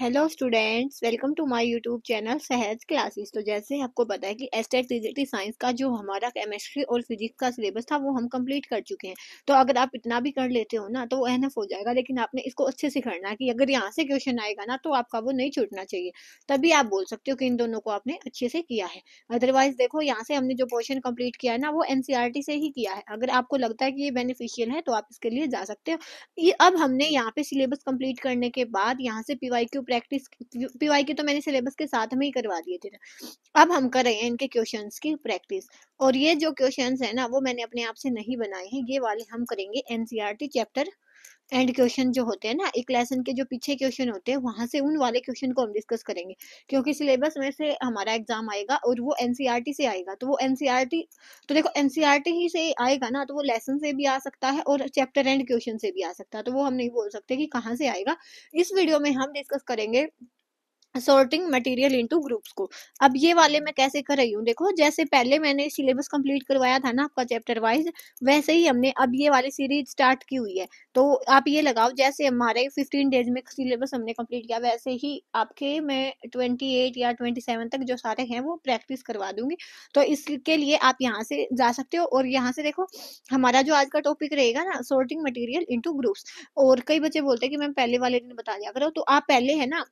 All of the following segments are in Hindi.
Hello students welcome to my YouTube channel Sahaj classes तो जैसे आपको पता है कि एस्टेट फिजिटी साइंस का जो हमारा केमिस्ट्री और फिजिक्स का सिलेबस था वो हम कंप्लीट कर चुके हैं तो अगर आप इतना भी कर लेते हो ना तो वो एन हो जाएगा लेकिन आपने इसको अच्छे से करना है कि अगर यहाँ से क्वेश्चन आएगा ना तो आपका वो नहीं छूटना चाहिए तभी आप बोल सकते हो कि इन दोनों को आपने अच्छे से किया है अदरवाइज देखो यहाँ से हमने जो पोर्शन कम्प्लीट किया है ना वो एन e से ही किया है अगर आपको लगता है कि ये बेनिफिशियल है तो आप इसके लिए जा सकते हो ये अब हमने यहाँ पे सिलेबस कम्प्लीट करने के बाद यहाँ से पी प्रैक्टिस पीवाई के तो मैंने सिलेबस के साथ में ही करवा दिए थे अब हम कर रहे हैं इनके क्वेश्चन की प्रैक्टिस और ये जो क्वेश्चन है ना वो मैंने अपने आप से नहीं बनाए हैं ये वाले हम करेंगे एनसीआरटी चैप्टर एंड क्वेश्चन जो होते हैं ना एक लेसन के जो पीछे क्वेश्चन होते हैं वहां से उन वाले क्वेश्चन को हम डिस्कस करेंगे क्योंकि सिलेबस में से हमारा एग्जाम आएगा और वो एन e से आएगा तो वो एन e तो देखो एन e ही से आएगा ना तो वो लेसन से भी आ सकता है और चैप्टर एंड क्वेश्चन से भी आ सकता है तो वो हम नहीं बोल सकते कि कहाँ से आएगा इस वीडियो में हम डिस्कस करेंगे सॉर्टिंग मटेरियल इनटू ग्रुप्स को अब ये वाले मैं कैसे कर रही हूँ देखो जैसे पहले मैंने सिलेबस कंप्लीट करवाया था ना आपका चैप्टर वाइज वैसे ही हमने अब ये वाली सीरीज स्टार्ट की हुई है तो आप ये लगाओ जैसे हमारे 15 डेज में सिलेबस हमने कंप्लीट किया वैसे ही आपके मैं ट्वेंटी एट या ट्वेंटी सेवन तक जो सारे हैं वो प्रैक्टिस करवा दूंगी तो इसके लिए आप यहाँ से जा सकते हो और यहाँ से देखो हमारा जो आज का टॉपिक रहेगा ना सॉर्टिंग मटीरियल इंटू ग्रुप्स और कई बच्चे बोलते हैं कि मैम पहले वाले दिन बता दिया करो तो आप पहले है ना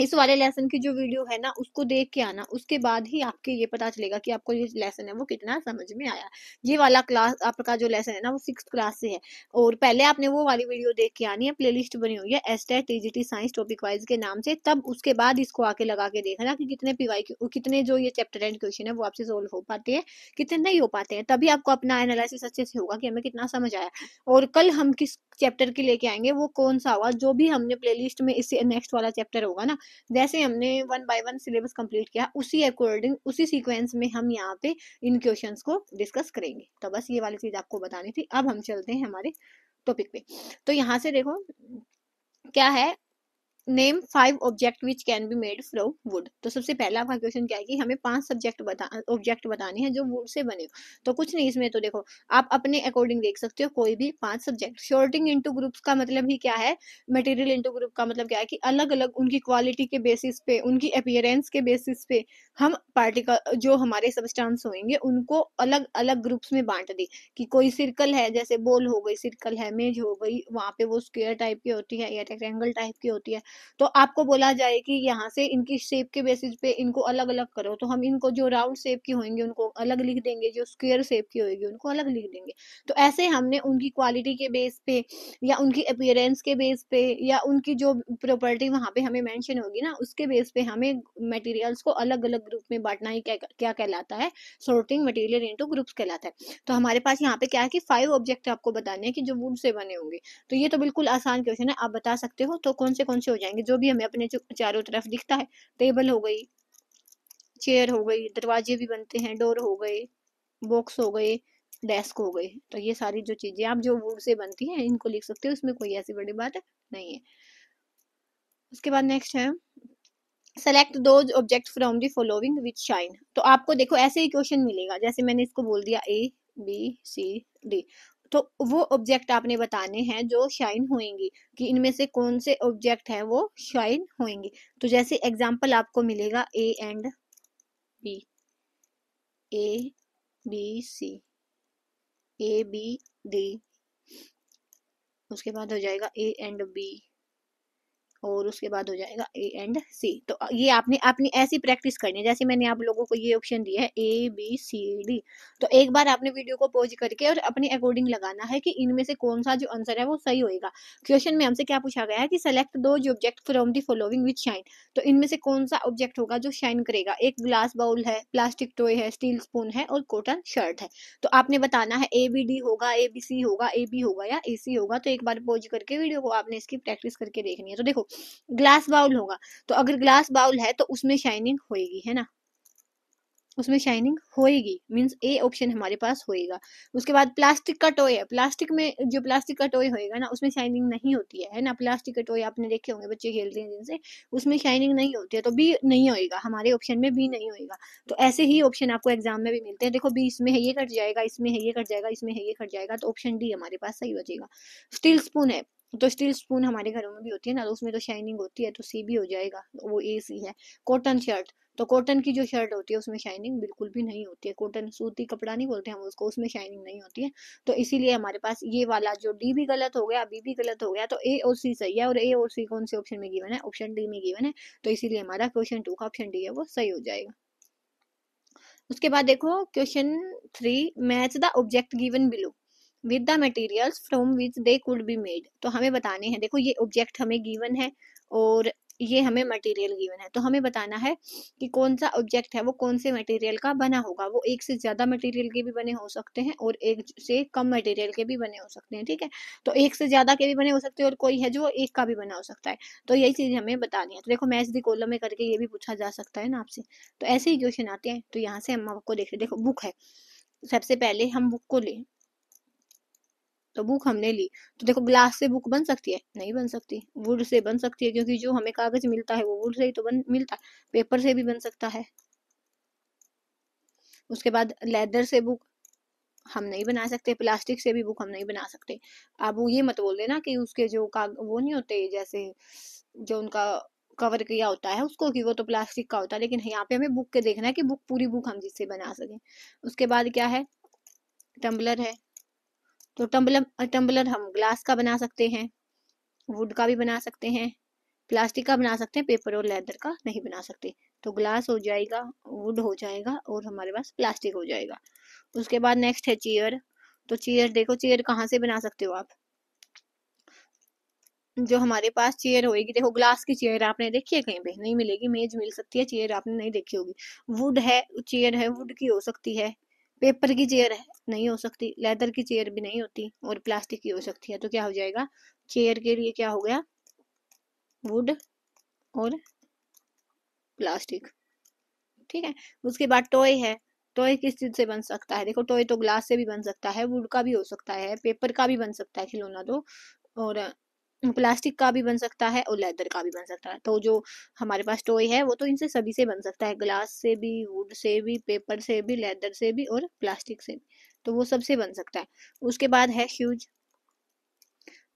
इस वाले लेसन की जो वीडियो है ना उसको देख के आना उसके बाद ही आपके ये पता चलेगा कि आपको ये लेसन है वो कितना समझ में आया ये वाला क्लास आपका जो लेसन है ना वो सिक्स क्लास से है और पहले आपने वो वाली वीडियो देख के आनी है प्लेलिस्ट बनी हुई है एस टेट टी साइंस टॉपिक वाइज के नाम से तब उसके बाद इसको आके लगा के देखना कि कितने पीवाई कितने जो ये चैप्टर एंड क्वेश्चन है वो आपसे सोल्व हो पाते हैं कितने नहीं हो पाते हैं तभी आपको अपना एनालिसिस अच्छे से होगा कि हमें कितना समझ आया और कल हम किस चैप्टर के लेके आएंगे वो कौन सा होगा जो भी हमने लिस्ट में इससे नेक्स्ट वाला चैप्टर होगा ना जैसे हमने one by one syllabus complete किया उसी अकॉर्डिंग उसी सीक्वेंस में हम यहाँ पे इन क्वेश्चन को डिस्कस करेंगे तो बस ये वाली चीज़ आपको बतानी थी अब हम चलते हैं हमारे टॉपिक पे तो यहाँ से देखो क्या है name five object which can be made from wood तो सबसे पहला आपका क्वेश्चन क्या है कि हमें पांच सब्जेक्ट बता ऑब्जेक्ट बताने हैं जो वुड से बने तो कुछ नहीं इसमें तो देखो आप अपने अकॉर्डिंग देख सकते हो कोई भी पांच सब्जेक्ट शॉर्टिंग इनटू ग्रुप्स का मतलब ही क्या है मटेरियल इनटू ग्रुप का मतलब क्या है कि अलग अलग उनकी क्वालिटी के बेसिस पे उनकी अपियरेंस के बेसिस पे हम पार्टिकल जो हमारे सब्सटेंस होंगे उनको अलग अलग ग्रुप्स में बांट दें कि कोई सर्कल है जैसे बॉल हो गई सर्कल है मेज हो गई वहाँ पे वो स्क्वेयर टाइप की होती है या रेक्टेंगल टाइप की होती है तो आपको बोला जाए कि यहाँ से इनकी शेप के बेसिस पे इनको अलग अलग करो तो हम इनको जो राउंड शेप की होंगे उनको अलग लिख देंगे जो स्क्वेयर शेप की होगी उनको अलग लिख देंगे तो ऐसे हमने उनकी क्वालिटी के बेस पे या उनकी अपियरेंस के बेस पे या उनकी जो प्रॉपर्टी वहाँ पे हमें मैंशन होगी ना उसके बेस पे हमें मटेरियल्स को अलग अलग ग्रुप में बांटना ही क्या, क्या कहलाता है सोर्टिंग मटेरियल इंटू ग्रुप्स कहलाता है तो हमारे पास यहाँ पे क्या है कि फाइव ऑब्जेक्ट आपको बताने हैं कि जो वुड से बने होंगे तो ये तो बिल्कुल आसान क्वेश्चन है आप बता सकते हो तो कौन से कौन से हो जाएंगे जो भी हमें अपने चारों तरफ दिखता है टेबल हो गई चेयर हो गई दरवाजे भी बनते हैं डोर हो गए बॉक्स हो गए डेस्क हो गए तो ये सारी जो चीज़ें आप जो वुड से बनती हैं इनको लिख सकते हो उसमें कोई ऐसी बड़ी बात नहीं है उसके बाद नेक्स्ट है सेलेक्ट दो object from the following which shine तो आपको देखो ऐसे ही क्वेश्चन मिलेगा जैसे मैंने इसको बोल दिया ए बी सी डी तो वो ऑब्जेक्ट आपने बताने हैं जो शाइन होएंगी कि इनमें से कौन से ऑब्जेक्ट हैं वो शाइन होएंगे तो जैसे एग्जांपल आपको मिलेगा A and B A B C A B D उसके बाद हो जाएगा ए एंड बी और उसके बाद हो जाएगा ए एंड सी तो ये आपने अपनी ऐसी प्रैक्टिस करनी है जैसे मैंने आप लोगों को ये ऑप्शन दिया है ए बी सी डी तो एक बार आपने वीडियो को पॉज करके और अपने अकॉर्डिंग लगाना है कि इनमें से कौन सा जो आंसर है वो सही होएगा क्वेश्चन में हमसे क्या पूछा गया है कि सेलेक्ट दो object from the following with shine तो इनमें से कौन सा ऑब्जेक्ट होगा जो शाइन करेगा एक ग्लास बाउल है प्लास्टिक टॉय है स्टील स्पून है और कॉटन शर्ट है तो आपने बताना है ए बी डी होगा ए बी सी होगा ए बी होगा या ए सी होगा तो एक बार पॉज करके वीडियो को आपने इसकी प्रैक्टिस करके देखनी है तो देखो ग्लास बाउल होगा तो अगर ग्लास बाउल है तो उसमें शाइनिंग होगी है ना उसमें शाइनिंग होएगी मीन्स ए ऑप्शन हमारे पास होएगा उसके बाद प्लास्टिक का टॉय है प्लास्टिक में जो प्लास्टिक का टॉय होएगा ना उसमें शाइनिंग नहीं होती है ना प्लास्टिक का टॉय आपने देखे होंगे बच्चे खेलते हैं जिनसे उसमें शाइनिंग नहीं होती है तो बी नहीं होएगा हमारे ऑप्शन में बी नहीं होएगा तो ऐसे ही ऑप्शन आपको एग्जाम में भी मिलते हैं देखो बी इसमें है ये कट जाएगा इसमें है ये कट जाएगा इसमें है ये कट जाएगा तो ऑप्शन डी हमारे पास सही बचेगा स्टील स्पून है तो स्टील स्पून हमारे घरों में भी होती है ना तो उसमें तो शाइनिंग होती है तो सी भी हो जाएगा वो ए सी है कॉटन शर्ट तो कॉटन की जो शर्ट होती है उसमें शाइनिंग बिल्कुल भी नहीं होती है कॉटन सूती कपड़ा नहीं बोलते हम उसको उसमें शाइनिंग नहीं होती है तो इसीलिए हमारे पास ये वाला जो डी भी गलत हो गया बी भी गलत हो गया तो ए और सी सही है और ए और सी कौन से ऑप्शन में गिवन है ऑप्शन डी में गिवन है तो इसीलिए हमारा क्वेश्चन टू का ऑप्शन डी है वो सही हो जाएगा उसके बाद देखो question three match the object given below with the materials from which they could be made तो हमें बताने हैं देखो ये ऑब्जेक्ट हमें गिवन है और ये हमें मटेरियल गिवन है तो हमें बताना है कि कौन सा ऑब्जेक्ट है वो कौन से मटेरियल का बना होगा वो एक से ज़्यादा मटेरियल के भी बने हो सकते हैं और एक से कम मटेरियल के भी बने हो सकते हैं ठीक है तो एक से ज़्यादा के भी बने हो सकते हैं और कोई है जो एक का भी बना हो सकता है तो यही चीज़ हमें बतानी है तो देखो मैच दी कोलम में करके ये भी पूछा जा सकता है ना आपसे तो ऐसे ही क्वेश्चन आते हैं तो यहाँ से हम आपको देख देखो बुक है सबसे पहले हम बुक को लें तो बुक हमने ली तो देखो ग्लास से बुक बन सकती है नहीं बन सकती वुड से बन सकती है क्योंकि जो हमें कागज मिलता है वो वुड से ही तो बन मिलता है पेपर से भी बन सकता है उसके बाद लेदर से बुक हम नहीं बना सकते प्लास्टिक से भी बुक हम नहीं बना सकते आप वो ये मत बोल देना कि उसके जो काग वो नहीं होते जैसे जो उनका कवर किया होता है उसको कि वो तो प्लास्टिक का होता है लेकिन यहाँ पे हमें बुक के देखना है कि बुक पूरी बुक हम जिससे बना सकें उसके बाद क्या है टम्बलर है तो टम्बलर टम्बलर हम ग्लास का बना सकते हैं वुड का भी बना सकते हैं प्लास्टिक का बना सकते हैं पेपर और लेदर का नहीं बना सकते तो ग्लास हो जाएगा वुड हो जाएगा और हमारे पास प्लास्टिक हो जाएगा उसके बाद नेक्स्ट है चेयर तो चेयर देखो चेयर कहाँ से बना सकते हो आप जो हमारे पास चेयर होगी देखो ग्लास की चेयर आपने देखी है कहीं पे नहीं मिलेगी मेज मिल सकती है चेयर आपने नहीं देखी होगी वुड है चेयर है वुड की हो सकती है पेपर की चेयर है नहीं हो सकती लेदर की चेयर भी नहीं होती और प्लास्टिक की हो सकती है तो क्या हो जाएगा चेयर के लिए क्या हो गया वुड और प्लास्टिक ठीक है उसके बाद टॉय है टॉय किस चीज से बन सकता है देखो टॉय तो ग्लास से भी बन सकता है वुड का भी हो सकता है पेपर का भी बन सकता है खिलौना तो और प्लास्टिक का भी बन सकता है और लेदर का भी बन सकता है तो जो हमारे पास टॉय है वो तो इनसे सभी से बन सकता है ग्लास से भी वुड से भी पेपर से भी लेदर से भी और प्लास्टिक से भी तो वो सबसे बन सकता है उसके बाद है शूज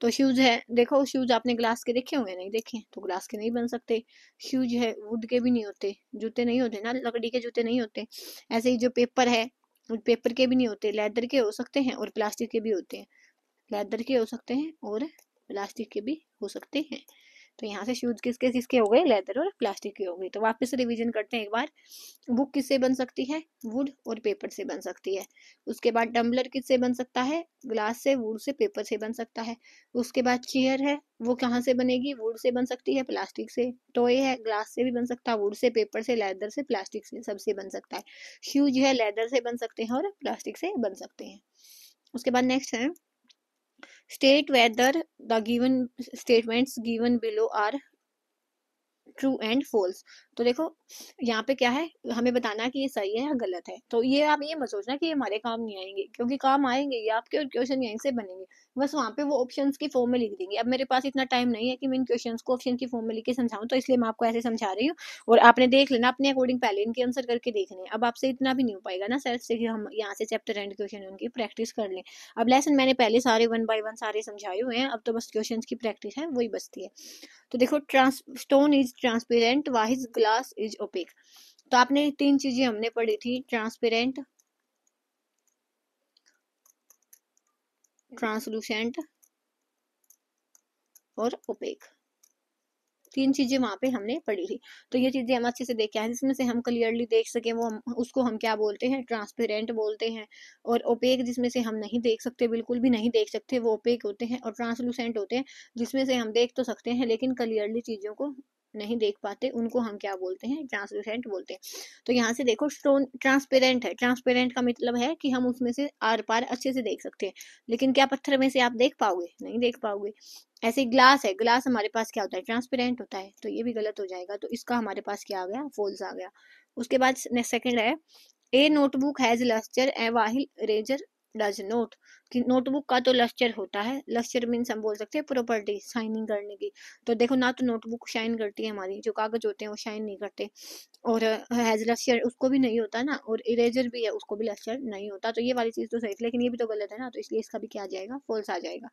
तो शूज है देखो शूज आपने ग्लास के देखे होंगे नहीं देखे तो ग्लास के नहीं बन सकते शूज है वुड के भी नहीं होते जूते नहीं होते ना लकड़ी के जूते नहीं होते ऐसे ही जो पेपर है पेपर के भी नहीं होते लेदर के हो सकते हैं और प्लास्टिक के भी होते हैं लेदर के हो सकते हैं और प्लास्टिक के भी हो सकते हैं तो यहाँ से शूज किसके किसके हो गए लेदर और प्लास्टिक के हो गए तो वापस रिविजन करते हैं एक बार बुक किससे बन सकती है वुड और पेपर से बन सकती है उसके बाद टम्बलर किससे बन सकता है ग्लास से वुड से पेपर से बन सकता है उसके बाद चेयर है वो कहाँ से बनेगी वुड से बन सकती है प्लास्टिक से टॉय है ग्लास से भी बन सकता है वुड से पेपर से लेदर से प्लास्टिक से सबसे बन सकता है शूज है लेदर से बन सकते हैं और प्लास्टिक से बन सकते हैं उसके बाद नेक्स्ट है State whether the given statements given below are true and false. तो देखो यहाँ पे क्या है हमें बताना कि ये सही है या गलत है तो ये आप ये मत सोचना कि ये हमारे काम नहीं आएंगे क्योंकि काम आएंगे ये आपके और क्वेश्चन यहीं से बनेंगे बस वहाँ पे वो ऑप्शन की फॉर्म में लिख देंगे अब मेरे पास इतना टाइम नहीं है कि मैं इन क्वेश्चन को ऑप्शन की फॉर्म में लिख के समझाऊँ तो इसलिए मैं आपको ऐसे समझा रही हूँ और आपने देख लेना अपने अकॉर्डिंग पहले इनके आंसर करके देख लें अब आपसे इतना भी नहीं हो पाएगा ना सर से हम यहाँ से चैप्टर एंड क्वेश्चन उनकी प्रैक्टिस कर लें अब लेसन मैंने पहले सारे वन बाई वन सारे समझाए हुए हैं अब तो बस क्वेश्चन की प्रैक्टिस है वही बचती है तो देखो trans stone is transparent whereas glass is is opaque तो आपने तीन चीजें हमने पढ़ी थी ट्रांसपेरेंट ट्रांसलूसेंट और ओपेक तीन चीजें वहां पे हमने पढ़ी थी तो ये चीजें हम अच्छे से देखे हैं जिसमें से हम क्लियरली देख सके वो हम उसको हम क्या बोलते हैं ट्रांसपेरेंट बोलते हैं और ओपेक जिसमें से हम नहीं देख सकते बिल्कुल भी नहीं देख सकते वो ओपेक होते हैं और ट्रांसलूसेंट होते हैं जिसमें से हम देख तो सकते हैं लेकिन क्लियरली चीज़ों को नहीं देख पाते उनको हम क्या बोलते हैं ट्रांसलूसेंट बोलते हैं तो यहाँ से देखो स्टोन ट्रांसपेरेंट है ट्रांसपेरेंट का मतलब है कि हम उसमें से आर पार अच्छे से देख सकते हैं लेकिन क्या पत्थर में से आप देख पाओगे नहीं देख पाओगे ऐसे ग्लास है ग्लास हमारे पास क्या होता है ट्रांसपेरेंट होता है तो ये भी गलत हो जाएगा तो इसका हमारे पास क्या आ गया फोल्स आ गया उसके बाद सेकेंड है a notebook has lustre a while razor does not कि नोटबुक का तो लस्चर होता है लस्चर मीन्स हम बोल सकते हैं प्रॉपर्टी शाइनिंग करने की तो देखो ना तो नोटबुक शाइन करती है हमारी जो कागज होते हैं वो शाइन नहीं करते और हैज लस्चर उसको भी नहीं होता ना और इरेजर भी है उसको भी लस्चर नहीं होता तो ये वाली चीज़ तो सही लेकिन ये भी तो गलत है ना तो इसलिए इसका भी क्या आ जाएगा फॉल्स आ जाएगा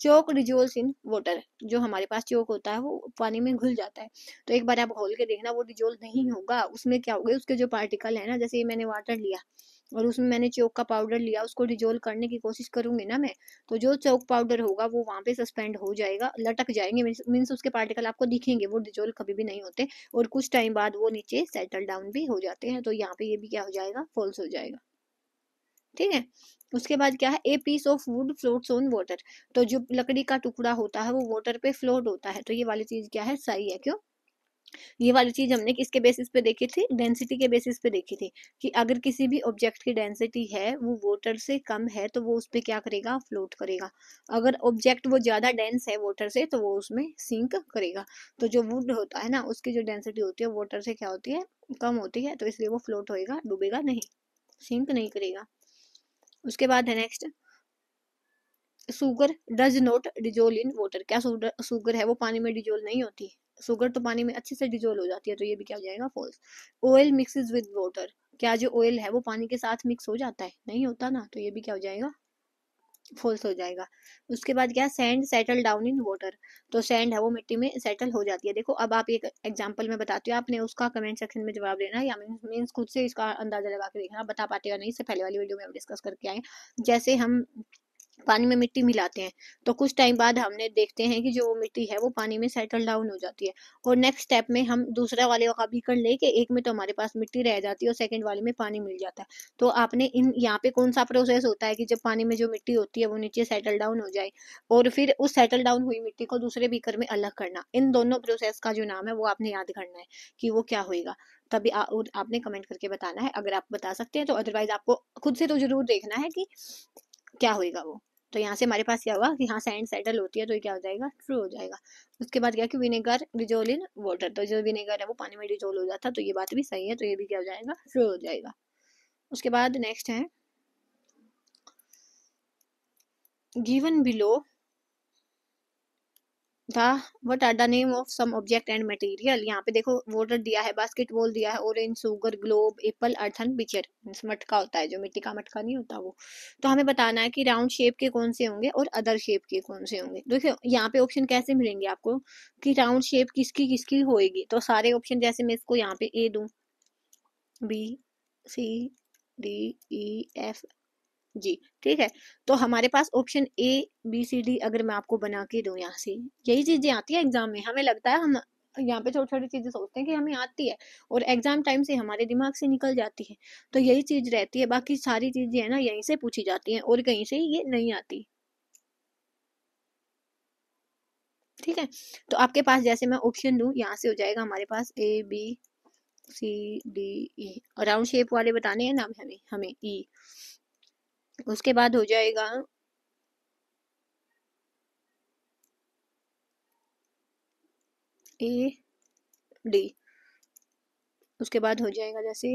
चौक रिजोल्स इन वाटर जो हमारे पास चौक होता है वो पानी में घुल जाता है तो एक बार आप घोल के देखना वो रिजोल्व नहीं होगा उसमें क्या होगा उसके जो पार्टिकल है ना जैसे मैंने वाटर लिया और उसमें मैंने चौक का पाउडर लिया उसको डिजोल्व करने की कोशिश करूंगी ना मैं तो जो चौक पाउडर होगा वो वहाँ पे सस्पेंड हो जाएगा लटक जाएंगे मीन्स उसके पार्टिकल आपको दिखेंगे वो डिजोल्व कभी भी नहीं होते और कुछ टाइम बाद वो नीचे सेटल डाउन भी हो जाते हैं तो यहाँ पे ये भी क्या हो जाएगा फॉल्स हो जाएगा ठीक है उसके बाद क्या है a piece of wood floats on water तो जो लकड़ी का टुकड़ा होता है वो वाटर पे फ्लोट होता है तो ये वाली चीज क्या है सही है क्यों ये वाली चीज हमने किसके बेसिस पे देखी थी डेंसिटी के बेसिस पे देखी थी कि अगर किसी भी ऑब्जेक्ट की डेंसिटी है वो वोटर से कम है तो वो उस पर क्या करेगा फ्लोट करेगा अगर ऑब्जेक्ट वो ज़्यादा डेंस है वोटर से तो वो उसमें सिंक करेगा तो जो वुड होता है ना उसकी जो डेंसिटी होती है वोटर से क्या होती है कम होती है तो इसलिए वो फ्लोट होगा डूबेगा नहीं सिंक नहीं करेगा उसके बाद है next sugar does not dissolve in water क्या सुगर है वो पानी में डिजोल नहीं होती शुगर तो पानी में अच्छे से डिजोल्व हो जाती है तो ये भी क्या हो जाएगा false oil mixes with water क्या जो ऑयल है वो पानी के साथ मिक्स हो जाता है नहीं होता ना तो ये भी क्या हो जाएगा फॉल्स हो जाएगा उसके बाद क्या sand settle down in water तो सैंड है वो मिट्टी में सेटल हो जाती है देखो अब आप एक एग्जाम्पल में बताती हूँ आपने उसका कमेंट सेक्शन में जवाब देना या मीन्स खुद से इसका अंदाजा लगा के देखना बता पाते या नहीं इससे पहले वाली वीडियो में हम डिस्कस करके आए जैसे हम पानी में मिट्टी मिलाते हैं तो कुछ टाइम बाद हमने देखते हैं कि जो वो मिट्टी है वो पानी में सेटल डाउन हो जाती है और नेक्स्ट स्टेप में हम दूसरा वाले का भी कर ले कि एक में तो हमारे पास मिट्टी रह जाती है और सेकंड वाले में पानी मिल जाता है तो आपने इन यहाँ पे कौन सा प्रोसेस होता है कि जब पानी में जो मिट्टी होती है वो नीचे सेटल डाउन हो जाए और फिर उस सेटल डाउन हुई मिट्टी को दूसरे बीकर में अलग करना इन दोनों प्रोसेस का जो नाम है वो आपने याद करना है कि वो क्या होगा तभी आ, आपने कमेंट करके बताना है अगर आप बता सकते हैं तो अदरवाइज आपको खुद से तो जरूर देखना है कि क्या होएगा वो तो यहाँ से हमारे पास क्या हुआ कि यहाँ सैंड सेटल होती है तो ये क्या हो जाएगा ट्रू हो जाएगा उसके बाद क्या कि विनेगर डिजोल इन वाटर तो जो विनेगर है वो पानी में डिजोल हो जाता है तो ये बात भी सही है तो ये भी क्या हो जाएगा ट्रू हो जाएगा उसके बाद नेक्स्ट है गिवन बिलो था what are the name of some object and material यहाँ पे देखो वोटर दिया है बास्केट बॉल दिया है orange sugar globe apple earthen pitcher मटका होता है जो मिट्टी का मटका नहीं होता वो तो हमें बताना है कि राउंड शेप के कौन से होंगे और अदर शेप के कौन से होंगे देखिए यहाँ पे ऑप्शन कैसे मिलेंगे आपको कि राउंड शेप किसकी किसकी होएगी तो सारे ऑप्शन जैसे मैं इसको यहाँ पे ए दू B C D E F G ठीक है तो हमारे पास option A B C D अगर मैं आपको बना के दू यहाँ से यही चीजें आती है एग्जाम में हमें लगता है हम यहाँ पे छोटी छोटी चीजें सोचते हैं कि हमें आती है और एग्जाम टाइम से हमारे दिमाग से निकल जाती है तो यही चीज रहती है बाकी सारी चीजें है ना यहीं से पूछी जाती हैं और कहीं से ये नहीं आती ठीक है तो आपके पास जैसे मैं ऑप्शन दू यहाँ से हो जाएगा हमारे पास A B C D E round shape वाले बताने हैं ना हमें हमें ई e. उसके बाद हो जाएगा ए डी उसके बाद हो जाएगा जैसे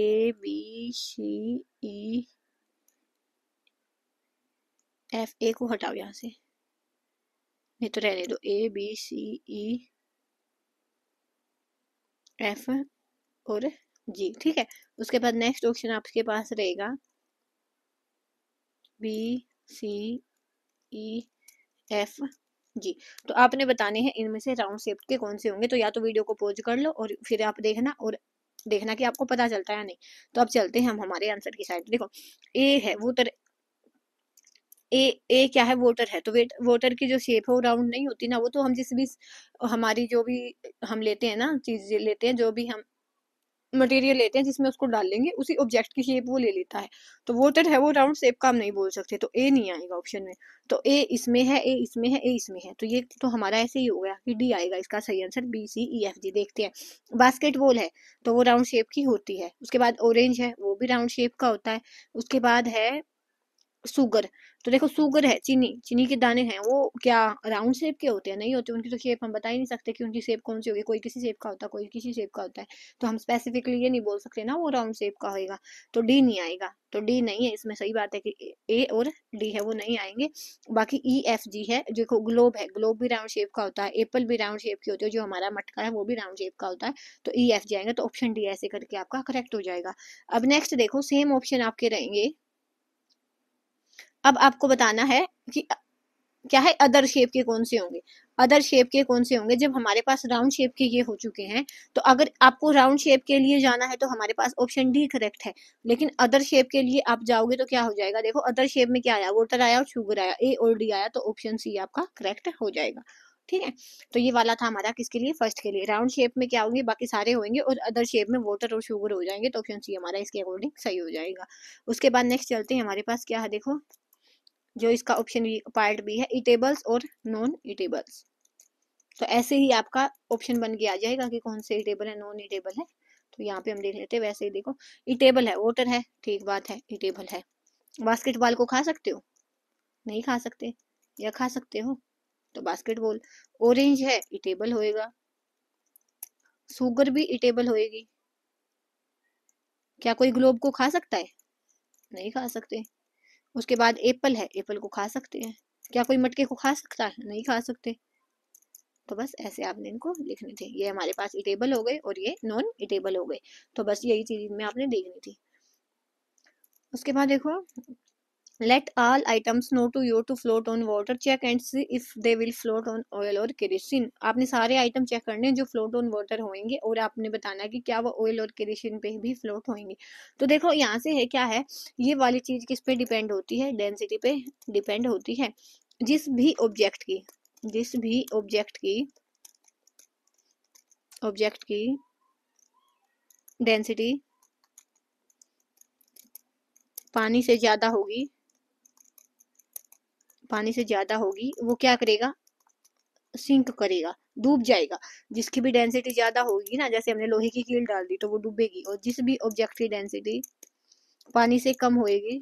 ए B C E F A को हटाओ यहाँ से नहीं तो रहने दो ए बी सी ई एफ और जी ठीक है उसके बाद नेक्स्ट ऑप्शन आपके पास रहेगा बी सी ई एफ जी तो आपने बताने हैं इनमें से राउंड शेप के कौन से होंगे तो या तो वीडियो को पोज कर लो और फिर आप देखना और देखना कि आपको पता चलता है या नहीं तो अब चलते हैं हम हमारे आंसर की साइड देखो ए तो है वो तर ए ए क्या है वोटर है तो वेट वोटर की जो शेप है वो राउंड नहीं होती ना वो तो हम जिस भी हमारी जो भी हम लेते हैं ना चीज लेते हैं जो भी हम मटेरियल लेते हैं जिसमें उसको डाल लेंगे उसी ऑब्जेक्ट की शेप वो ले लेता है तो तो है वो राउंड शेप का हम नहीं बोल सकते तो ए नहीं आएगा ऑप्शन में तो ए इसमें है ए इसमें है ए इसमें है तो ये तो हमारा ऐसे ही हो गया कि डी आएगा इसका सही answer B C E F G देखते हैं बास्केटबॉल है तो वो राउंड शेप की होती है उसके बाद ऑरेंज है वो भी राउंड शेप का होता है उसके बाद है सुगर तो देखो सुगर है चीनी चीनी के दाने हैं वो क्या राउंड शेप के होते हैं नहीं होते उनकी तो शेप हम बता ही नहीं सकते कि उनकी शेप कौन सी होगी कोई किसी शेप का होता है कोई किसी शेप का होता है तो हम स्पेसिफिकली ये नहीं बोल सकते ना वो राउंड शेप का होगा तो डी नहीं आएगा तो डी नहीं है इसमें सही बात है कि ए और डी है वो नहीं आएंगे बाकी ई एफ जी है देखो ग्लोब है ग्लोब भी राउंड शेप का होता है एप्पल भी राउंड शेप की होती है जो हमारा मटका है वो भी राउंड शेप का होता है तो ई e एफ जी आएंगे तो ऑप्शन डी ऐसे करके आपका करेक्ट हो जाएगा अब नेक्स्ट देखो सेम ऑप्शन आपके रहेंगे अब आपको बताना है कि क्या है अदर शेप के कौन से होंगे अदर शेप के कौन से होंगे जब हमारे पास राउंड शेप के ये हो चुके हैं तो अगर आपको राउंड शेप के लिए जाना है तो हमारे पास ऑप्शन डी करेक्ट है लेकिन अदर शेप के लिए आप जाओगे तो क्या हो जाएगा देखो अदर शेप में क्या आया वोटर आया और शुगर आया ए और डी आया तो ऑप्शन सी आपका करेक्ट हो जाएगा ठीक है तो ये वाला था हमारा किसके लिए फर्स्ट के लिए राउंड शेप में क्या होंगे बाकी सारे होंगे और अदर शेप में वोटर और शुगर हो जाएंगे तो ऑप्शन सी हमारा इसके अकॉर्डिंग सही हो जाएगा उसके बाद नेक्स्ट चलते हैं हमारे पास क्या है देखो जो इसका ऑप्शन पार्ट बी है इटेबल्स और नॉन इटेबल्स तो ऐसे ही आपका ऑप्शन बन के आ जाएगा कि कौन से इटेबल है नॉन इटेबल है तो यहाँ पे हम देख लेते हैं वैसे ही देखो इटेबल है वोटर है ठीक बात है इटेबल है बास्केटबॉल को खा सकते हो नहीं खा सकते या खा सकते हो तो बास्केटबॉल ऑरेंज है इटेबल होएगा सुगर भी इटेबल होएगी क्या कोई ग्लोब को खा सकता है नहीं खा सकते उसके बाद एप्पल है एप्पल को खा सकते हैं क्या कोई मटके को खा सकता है नहीं खा सकते तो बस ऐसे आपने इनको लिखने थे ये हमारे पास इटेबल हो गए और ये नॉन इटेबल हो गए तो बस यही चीज में आपने देखनी थी उसके बाद देखो let all items know to you to float on water check and see if they will float on oil और kerosene आपने सारे आइटम चेक करने हैं जो फ्लोट ऑन वाटर होंगे और आपने बताना कि क्या वो ऑयल और केरेसिन पे भी फ्लोट होंगे तो देखो यहाँ से है क्या है ये वाली चीज़ किस पे डिपेंड होती है डेंसिटी पे डिपेंड होती है जिस भी ऑब्जेक्ट की जिस भी ऑब्जेक्ट की ऑब्जेक्ट की डेंसिटी पानी से ज़्यादा होगी पानी से ज़्यादा होगी वो क्या करेगा सिंक करेगा डूब जाएगा जिसकी भी डेंसिटी ज़्यादा होगी ना जैसे हमने लोहे की कील डाल दी तो वो डूबेगी और जिस भी ऑब्जेक्ट की डेंसिटी पानी से कम होगी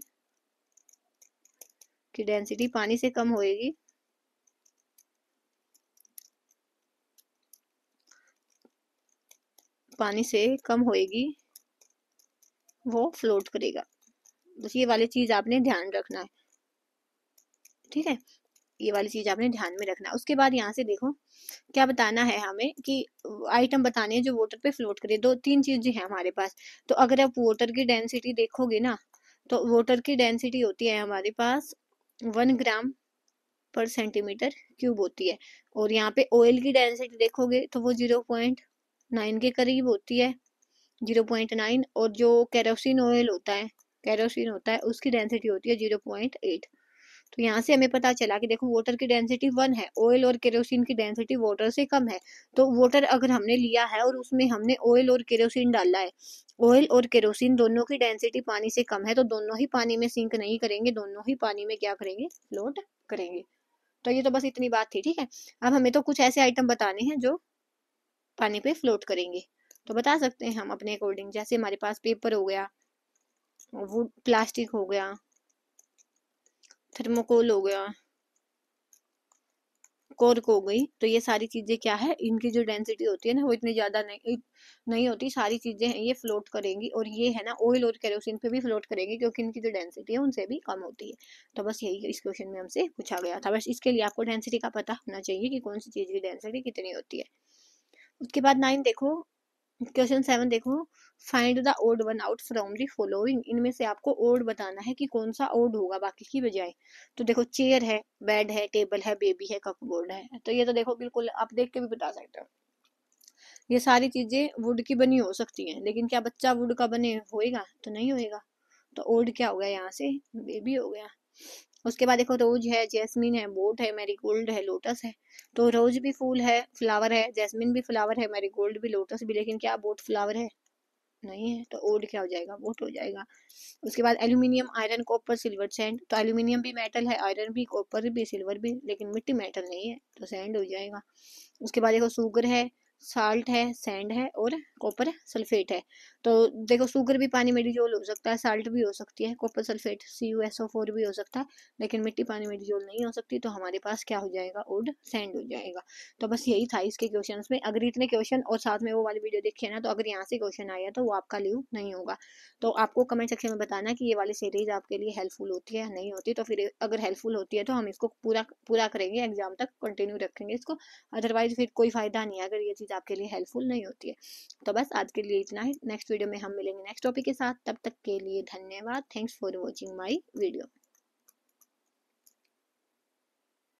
की डेंसिटी पानी से कम होगी पानी से कम होगी वो फ्लोट करेगा बस ये वाली चीज़ आपने ध्यान रखना है ठीक है ये वाली चीज़ आपने ध्यान में रखना उसके बाद यहाँ से देखो क्या बताना है हमें कि आइटम बताने हैं जो वोटर पे फ्लोट करे दो तीन चीज है हमारे पास तो अगर आप वोटर की डेंसिटी देखोगे ना तो वोटर की डेंसिटी होती है हमारे पास वन ग्राम पर सेंटीमीटर क्यूब होती है और यहाँ पे ऑयल की डेंसिटी देखोगे तो वो जीरो पॉइंट नाइन के करीब होती है जीरो पॉइंट नाइन और जो कैरोसिन ऑयल होता है कैरोसिन होता है उसकी डेंसिटी होती है जीरो पॉइंट एट तो यहाँ से हमें पता चला कि देखो वाटर की डेंसिटी वन है ऑयल और केरोसिन की डेंसिटी वाटर से कम है तो वाटर अगर हमने लिया है और उसमें हमने ऑयल और केरोसिन डाला है ऑयल और केरोसिन दोनों की डेंसिटी पानी से कम है तो दोनों ही पानी में सिंक नहीं करेंगे दोनों ही पानी में क्या करेंगे फ्लोट करेंगे तो ये तो बस इतनी बात थी ठीक है अब हमें तो कुछ ऐसे आइटम बताने हैं जो पानी पे फ्लोट करेंगे तो बता सकते हैं हम अपने अकॉर्डिंग जैसे हमारे पास पेपर हो गया वुड प्लास्टिक हो गया थर्मोकोल हो गया कोर्क हो गई तो ये सारी चीज़ें क्या है इनकी जो डेंसिटी होती है ना वो इतनी ज़्यादा नहीं नहीं होती सारी चीज़ें हैं ये फ्लोट करेंगी और ये है ना ऑयल और केरोसिन पे भी फ्लोट करेंगी क्योंकि इनकी जो डेंसिटी है उनसे भी कम होती है तो बस यही इस क्वेश्चन में हमसे पूछा गया था बस इसके लिए आपको डेंसिटी का पता होना चाहिए कि कौन सी चीज़ की डेंसिटी कितनी होती है उसके बाद नाइन देखो क्वेश्चन सेवन देखो find the odd one out from the following इनमें से आपको ओड बताना है कि कौन सा ओड होगा बाकी की बजाय तो देखो चेयर है बेड है टेबल है बेबी है कपबोर्ड है तो ये तो देखो बिल्कुल आप देख के भी बता सकते हो ये सारी चीजें वुड की बनी हो सकती हैं लेकिन क्या बच्चा वुड का बने होएगा तो नहीं होएगा तो ओड क्या हो गया यहाँ से बेबी हो गया उसके बाद देखो रोज है जैस्मिन है बोट है मेरी गोल्ड है लोटस है तो रोज भी फूल है फ्लावर है जैस्मिन भी फ्लावर है मेरी गोल्ड भी लोटस भी लेकिन क्या बोट फ्लावर है नहीं है तो ओल्ड क्या हो जाएगा वोट तो हो जाएगा उसके बाद aluminium iron copper silver sand तो एल्यूमिनियम भी मेटल है आयरन भी कॉपर भी सिल्वर भी लेकिन मिट्टी मेटल नहीं है तो सैंड हो जाएगा उसके बाद देखो शुगर है साल्ट है सैंड है और कॉपर सल्फेट है तो देखो शुगर भी पानी में डिजोल हो सकता है साल्ट भी हो सकती है copper sulphate C U S O four भी हो सकता है लेकिन मिट्टी पानी में डिजोल नहीं हो सकती तो हमारे पास क्या हो जाएगा उड सैंड हो जाएगा तो बस यही था इसके क्वेश्चन में अगर इतने क्वेश्चन और साथ में वो वाली वीडियो देखिए ना तो अगर यहाँ से क्वेश्चन आया तो वो आपका लिव नहीं होगा तो आपको कमेंट सेक्शन में बताना कि ये वाली सीरीज आपके लिए हेल्पफुल होती है या नहीं होती तो फिर अगर हेल्पफुल होती है तो हम इसको पूरा पूरा करेंगे एग्जाम तक कंटिन्यू रखेंगे इसको अदरवाइज फिर कोई फायदा नहीं है अगर ये चीज़ चीज़ आपके लिए हेल्पफुल नहीं होती है तो बस आज के लिए इतना ही नेक्स्ट वीडियो में हम मिलेंगे नेक्स्ट टॉपिक के साथ तब तक के लिए धन्यवाद thanks for watching my video